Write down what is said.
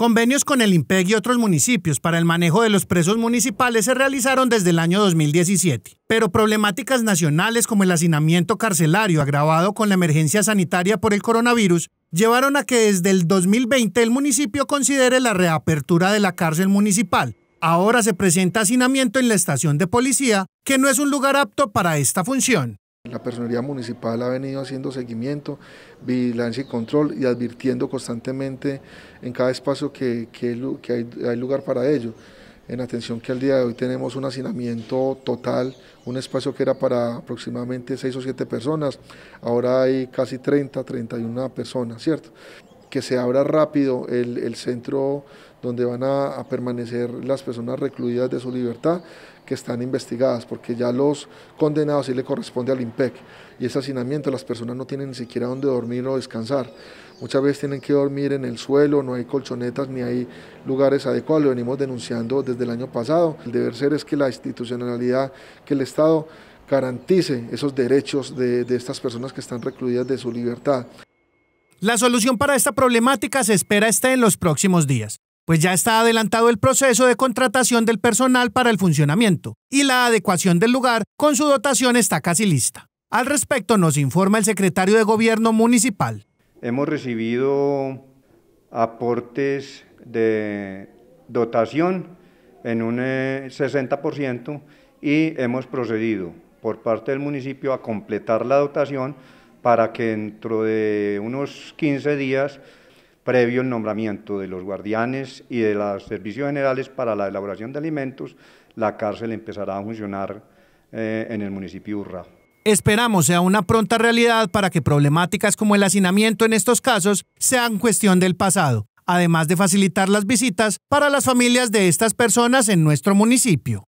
Convenios con el IMPEG y otros municipios para el manejo de los presos municipales se realizaron desde el año 2017, pero problemáticas nacionales como el hacinamiento carcelario agravado con la emergencia sanitaria por el coronavirus llevaron a que desde el 2020 el municipio considere la reapertura de la cárcel municipal. Ahora se presenta hacinamiento en la estación de policía, que no es un lugar apto para esta función. La Personería Municipal ha venido haciendo seguimiento, vigilancia y control y advirtiendo constantemente en cada espacio que, que, hay, hay, lugar para ello. En atención que al día de hoy tenemos un hacinamiento total, un espacio que era para aproximadamente 6 o 7 personas, ahora hay casi 30, 31 personas, ¿cierto? que se abra rápido el, centro donde van a, permanecer las personas recluidas de su libertad que están investigadas, porque ya los condenados sí le corresponde al IMPEC y ese hacinamiento las personas no tienen ni siquiera donde dormir o descansar. Muchas veces tienen que dormir en el suelo, no hay colchonetas ni hay lugares adecuados, lo venimos denunciando desde el año pasado. El deber ser es que la institucionalidad, que el Estado garantice esos derechos de estas personas que están recluidas de su libertad. La solución para esta problemática se espera esté en los próximos días, pues ya está adelantado el proceso de contratación del personal para el funcionamiento y la adecuación del lugar con su dotación está casi lista. Al respecto nos informa el secretario de Gobierno Municipal. Hemos recibido aportes de dotación en un 60% eh, y hemos procedido por parte del municipio a completar la dotación para que dentro de unos 15 días, previo el nombramiento de los guardianes y de los servicios generales para la elaboración de alimentos, la cárcel empezará a funcionar eh, en el municipio urra. Esperamos sea una pronta realidad para que problemáticas como el hacinamiento en estos casos sean cuestión del pasado, además de facilitar las visitas para las familias de estas personas en nuestro municipio.